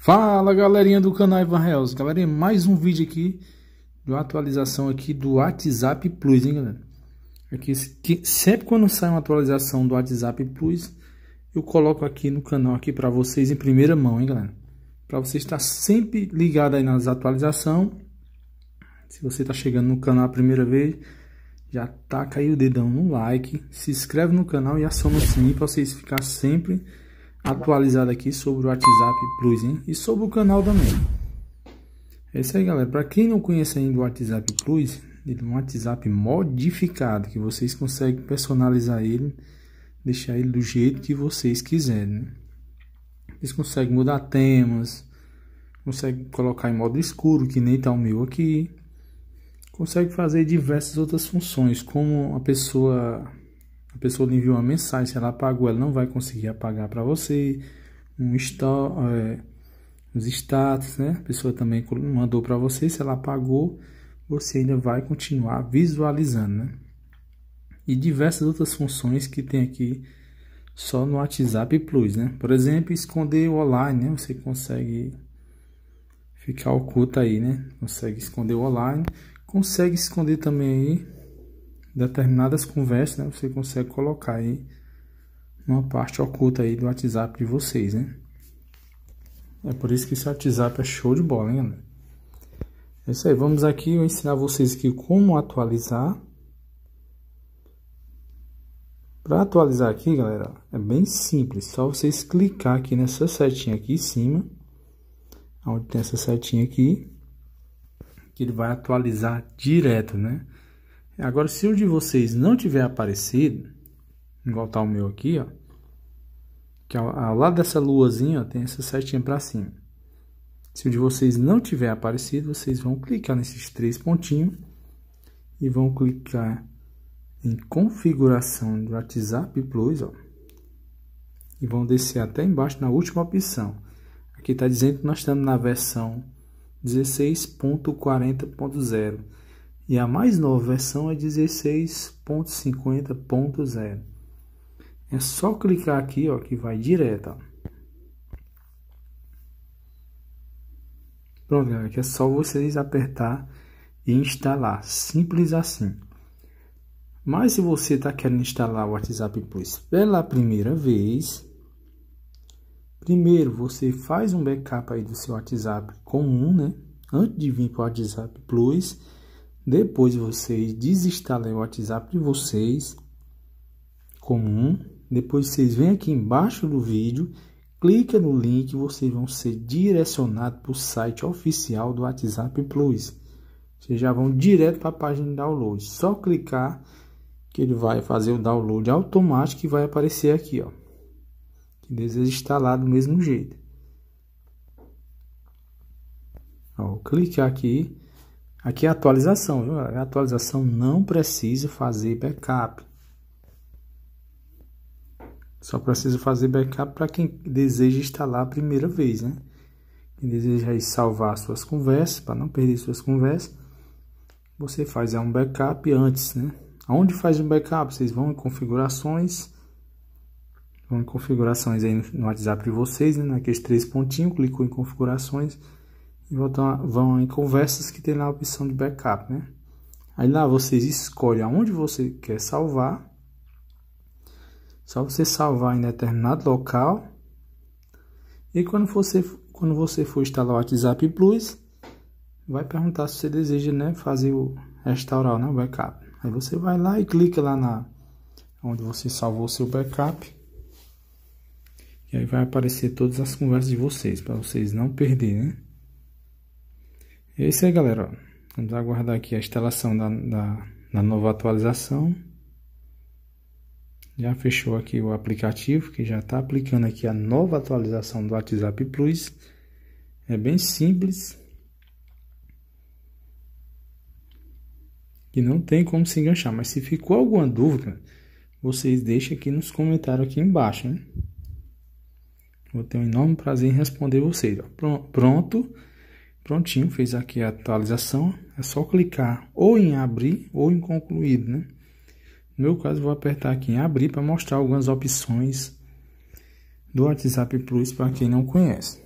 Fala galerinha do canal Ivan Reels, galerinha, mais um vídeo aqui de uma atualização aqui do WhatsApp Plus, hein galera? Aqui, que sempre quando sai uma atualização do WhatsApp Plus, eu coloco aqui no canal aqui para vocês em primeira mão, hein galera? Para você estar sempre ligado aí nas atualizações. Se você está chegando no canal a primeira vez, já taca aí o dedão no like, se inscreve no canal e aciona o sininho para vocês ficar sempre ligados atualizado aqui sobre o WhatsApp Plus hein? e sobre o canal também. É isso aí, galera. Para quem não conhece ainda o WhatsApp Plus, ele é um WhatsApp modificado que vocês conseguem personalizar ele, deixar ele do jeito que vocês quiserem. Né? Vocês conseguem mudar temas, conseguem colocar em modo escuro, que nem tá o meu aqui. Consegue fazer diversas outras funções, como a pessoa a pessoa lhe enviou uma mensagem, se ela apagou, ela não vai conseguir apagar para você. Um é, os status, né? A pessoa também mandou para você, se ela apagou, você ainda vai continuar visualizando, né? E diversas outras funções que tem aqui só no WhatsApp Plus, né? Por exemplo, esconder online, né? Você consegue ficar oculto aí, né? Consegue esconder online, consegue esconder também aí determinadas conversas, né, você consegue colocar aí uma parte oculta aí do WhatsApp de vocês, né? É por isso que esse WhatsApp é show de bola, hein, É isso aí, vamos aqui eu ensinar vocês aqui como atualizar. Para atualizar aqui, galera, é bem simples, só vocês clicar aqui nessa setinha aqui em cima, onde tem essa setinha aqui, que ele vai atualizar direto, né? Agora, se o de vocês não tiver aparecido, igual tá o meu aqui, ó, que ao, ao lado dessa luazinha ó, tem essa setinha para cima. Se o de vocês não tiver aparecido, vocês vão clicar nesses três pontinhos e vão clicar em configuração do WhatsApp Plus, ó, e vão descer até embaixo na última opção. Aqui está dizendo que nós estamos na versão 16.40.0 e a mais nova versão é 16.50.0. É só clicar aqui, ó, que vai direto. Pronto, galera, é só vocês apertar e instalar, simples assim. Mas se você está querendo instalar o WhatsApp Plus pela primeira vez, primeiro você faz um backup aí do seu WhatsApp comum, né? Antes de vir para o WhatsApp Plus, depois vocês desinstalem o WhatsApp de vocês, comum. Depois vocês vêm aqui embaixo do vídeo, clica no link, vocês vão ser direcionados para o site oficial do WhatsApp Plus. Vocês já vão direto para a página de download. Só clicar que ele vai fazer o download automático e vai aparecer aqui, ó. Que deseja instalar do mesmo jeito. Ó, clicar aqui Aqui é atualização, viu? A atualização não precisa fazer backup. Só precisa fazer backup para quem deseja instalar a primeira vez, né? Quem deseja salvar suas conversas, para não perder suas conversas, você faz um backup antes, né? Onde faz um backup? Vocês vão em configurações, vão em configurações aí no WhatsApp de vocês, né? Naqueles três pontinhos, clicou em configurações e vão em conversas que tem lá a opção de backup, né? Aí lá vocês escolhem aonde você quer salvar. Só você salvar em determinado local. E quando você, quando você for instalar o WhatsApp Plus, vai perguntar se você deseja né, fazer o restaurar né, o backup. Aí você vai lá e clica lá na onde você salvou o seu backup. E aí vai aparecer todas as conversas de vocês, para vocês não perderem, né? E é isso aí, galera. Vamos aguardar aqui a instalação da, da, da nova atualização. Já fechou aqui o aplicativo, que já está aplicando aqui a nova atualização do WhatsApp Plus. É bem simples. E não tem como se enganchar. Mas se ficou alguma dúvida, vocês deixem aqui nos comentários aqui embaixo, Vou ter um enorme prazer em responder vocês. Pronto. Prontinho, fez aqui a atualização. É só clicar ou em abrir ou em concluído, né? No meu caso, vou apertar aqui em abrir para mostrar algumas opções do WhatsApp Plus para quem não conhece.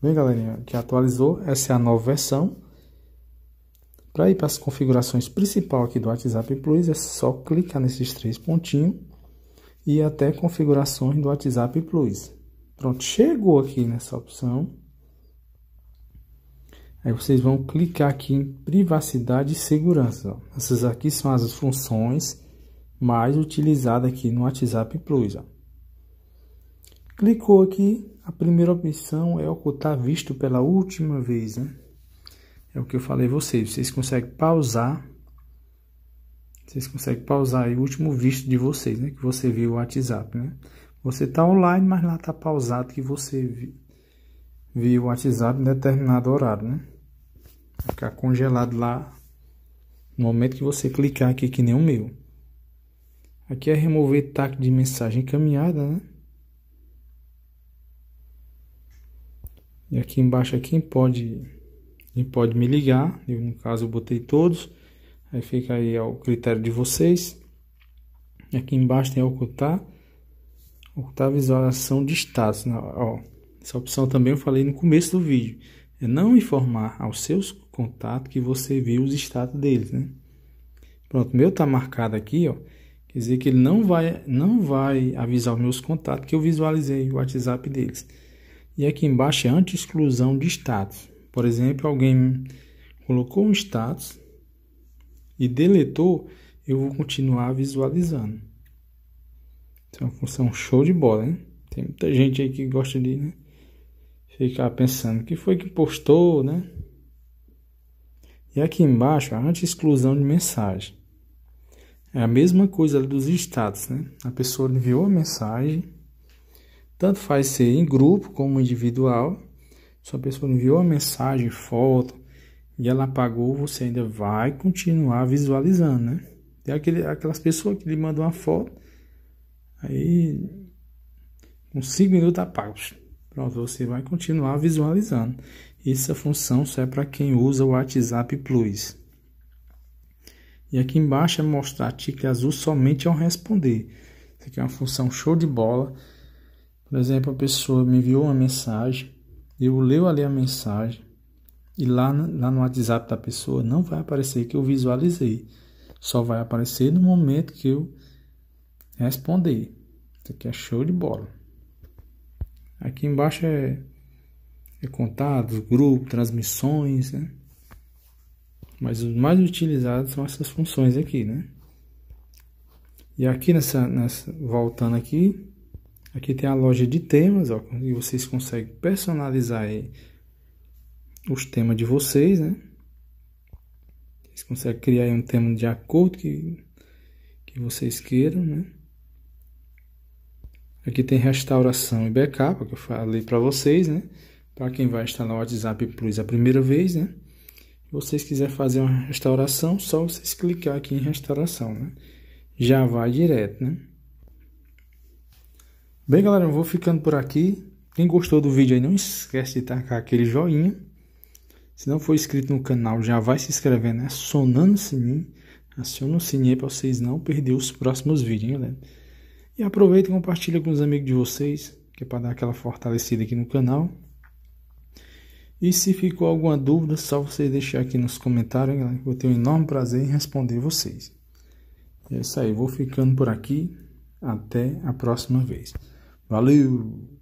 Bem, galerinha, que atualizou, essa é a nova versão. Para ir para as configurações principal aqui do WhatsApp Plus, é só clicar nesses três pontinhos e até configurações do WhatsApp Plus. Pronto, chegou aqui nessa opção. Aí vocês vão clicar aqui em privacidade e segurança. Ó. Essas aqui são as funções mais utilizadas aqui no WhatsApp Plus. Ó. Clicou aqui, a primeira opção é ocultar visto pela última vez. Né? É o que eu falei a vocês, vocês conseguem pausar. Vocês conseguem pausar o último visto de vocês, né? Que você viu o WhatsApp, né? Você está online, mas lá está pausado que você viu via WhatsApp em determinado horário, né? Vai ficar congelado lá no momento que você clicar aqui, que nem o meu. Aqui é remover tag de mensagem encaminhada, né? E aqui embaixo aqui quem pode, quem pode me ligar. Eu, no caso, eu botei todos. Aí fica aí ao critério de vocês. Aqui embaixo tem ocultar. Ocultar visualização de status. Né? Ó, essa opção também eu falei no começo do vídeo. É não informar aos seus contatos que você viu os status deles, né? Pronto, meu tá marcado aqui, ó. Quer dizer que ele não vai, não vai avisar os meus contatos que eu visualizei o WhatsApp deles. E aqui embaixo é anti-exclusão de status. Por exemplo, alguém colocou um status e deletou, eu vou continuar visualizando. Isso é uma função show de bola, né? Tem muita gente aí que gosta de, né? ficar pensando que foi que postou, né? E aqui embaixo, a anti-exclusão de mensagem. É a mesma coisa dos status, né? A pessoa enviou a mensagem, tanto faz ser em grupo como individual. Se a pessoa enviou a mensagem, foto, e ela apagou, você ainda vai continuar visualizando, né? Tem aquele, aquelas pessoas que lhe mandam uma foto, aí com 5 minutos apaga. Pronto, você vai continuar visualizando. Essa função só é para quem usa o WhatsApp Plus. E aqui embaixo é mostrar tique azul somente ao responder. Isso aqui é uma função show de bola. Por exemplo, a pessoa me enviou uma mensagem, eu leio ali a mensagem, e lá, lá no WhatsApp da pessoa não vai aparecer que eu visualizei. Só vai aparecer no momento que eu responder. Isso aqui é show de bola. Aqui embaixo é, é contatos, grupo, transmissões, né? Mas os mais utilizados são essas funções aqui, né? E aqui nessa, nessa voltando aqui, aqui tem a loja de temas, ó, e vocês conseguem personalizar os temas de vocês, né? Vocês conseguem criar um tema de acordo que, que vocês queiram, né? Aqui tem restauração e backup, que eu falei para vocês, né? Para quem vai instalar o WhatsApp Plus a primeira vez, né? Se vocês quiserem fazer uma restauração, só vocês clicar aqui em restauração, né? Já vai direto, né? Bem, galera, eu vou ficando por aqui. Quem gostou do vídeo aí, não esquece de tacar aquele joinha. Se não for inscrito no canal, já vai se inscrevendo, né? Sonando o sininho. Aciona o sininho para vocês não perderem os próximos vídeos, hein, galera? E aproveita e compartilha com os amigos de vocês, que é para dar aquela fortalecida aqui no canal. E se ficou alguma dúvida, só vocês deixar aqui nos comentários, galera, que eu tenho um enorme prazer em responder vocês. é isso aí, vou ficando por aqui. Até a próxima vez. Valeu!